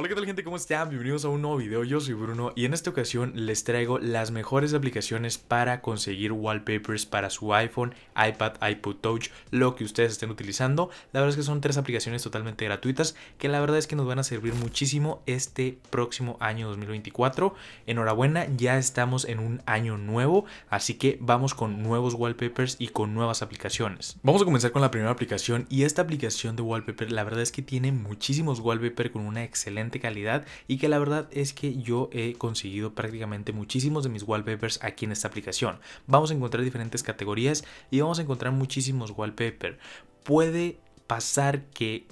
Hola, ¿qué tal gente? ¿Cómo están? Bienvenidos a un nuevo video. Yo soy Bruno y en esta ocasión les traigo las mejores aplicaciones para conseguir wallpapers para su iPhone, iPad, iPod Touch, lo que ustedes estén utilizando. La verdad es que son tres aplicaciones totalmente gratuitas que la verdad es que nos van a servir muchísimo este próximo año 2024. Enhorabuena, ya estamos en un año nuevo, así que vamos con nuevos wallpapers y con nuevas aplicaciones. Vamos a comenzar con la primera aplicación y esta aplicación de wallpaper la verdad es que tiene muchísimos wallpaper con una excelente calidad y que la verdad es que yo he conseguido prácticamente muchísimos de mis wallpapers aquí en esta aplicación. Vamos a encontrar diferentes categorías y vamos a encontrar muchísimos wallpapers. Puede pasar que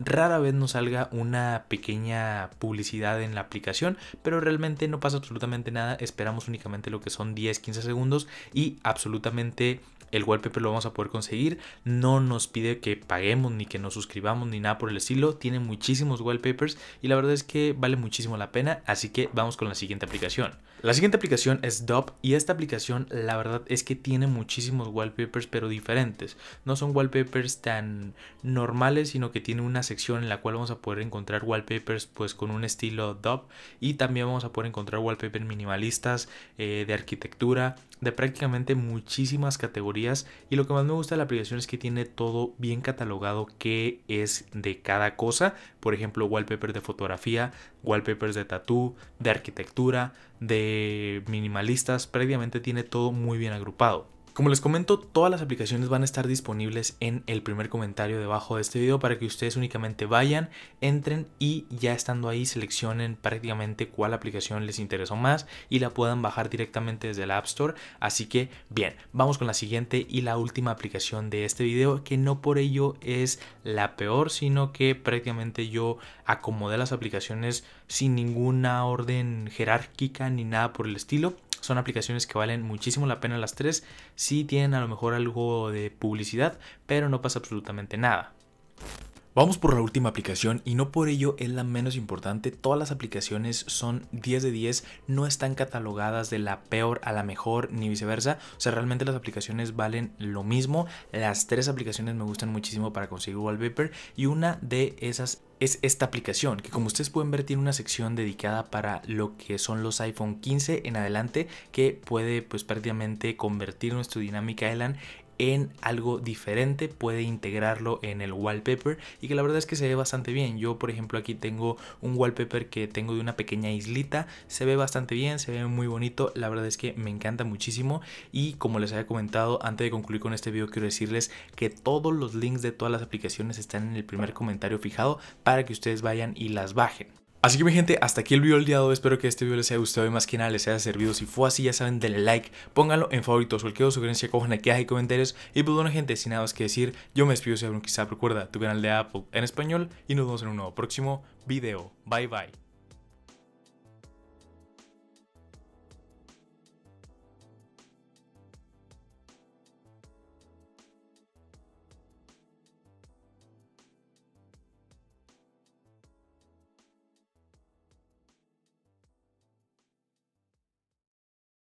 rara vez nos salga una pequeña publicidad en la aplicación, pero realmente no pasa absolutamente nada, esperamos únicamente lo que son 10-15 segundos y absolutamente el wallpaper lo vamos a poder conseguir. No nos pide que paguemos ni que nos suscribamos ni nada por el estilo. Tiene muchísimos wallpapers y la verdad es que vale muchísimo la pena. Así que vamos con la siguiente aplicación. La siguiente aplicación es Dop y esta aplicación la verdad es que tiene muchísimos wallpapers pero diferentes. No son wallpapers tan normales sino que tiene unas sección en la cual vamos a poder encontrar wallpapers pues con un estilo DOP y también vamos a poder encontrar wallpapers minimalistas, eh, de arquitectura, de prácticamente muchísimas categorías y lo que más me gusta de la aplicación es que tiene todo bien catalogado qué es de cada cosa, por ejemplo wallpapers de fotografía, wallpapers de tatú, de arquitectura, de minimalistas, prácticamente tiene todo muy bien agrupado. Como les comento, todas las aplicaciones van a estar disponibles en el primer comentario debajo de este video para que ustedes únicamente vayan, entren y ya estando ahí seleccionen prácticamente cuál aplicación les interesó más y la puedan bajar directamente desde la App Store. Así que bien, vamos con la siguiente y la última aplicación de este video que no por ello es la peor, sino que prácticamente yo acomodé las aplicaciones sin ninguna orden jerárquica ni nada por el estilo. Son aplicaciones que valen muchísimo la pena las tres. Sí tienen a lo mejor algo de publicidad, pero no pasa absolutamente nada. Vamos por la última aplicación y no por ello es la menos importante. Todas las aplicaciones son 10 de 10, no están catalogadas de la peor a la mejor ni viceversa. O sea, realmente las aplicaciones valen lo mismo. Las tres aplicaciones me gustan muchísimo para conseguir wallpaper y una de esas es esta aplicación, que como ustedes pueden ver tiene una sección dedicada para lo que son los iPhone 15 en adelante, que puede pues prácticamente convertir nuestro dinámica ELAN en algo diferente, puede integrarlo en el wallpaper y que la verdad es que se ve bastante bien. Yo, por ejemplo, aquí tengo un wallpaper que tengo de una pequeña islita, se ve bastante bien, se ve muy bonito, la verdad es que me encanta muchísimo y como les había comentado antes de concluir con este video, quiero decirles que todos los links de todas las aplicaciones están en el primer comentario fijado para que ustedes vayan y las bajen. Así que mi gente, hasta aquí el video del día de hoy, espero que este video les haya gustado y más que nada les haya servido, si fue así ya saben, denle like, pónganlo en favoritos, cualquier sugerencia cojan aquí abajo en comentarios, y pues bueno gente, sin nada más que decir, yo me despido si algún quizá recuerda tu canal de Apple en español, y nos vemos en un nuevo próximo video, bye bye.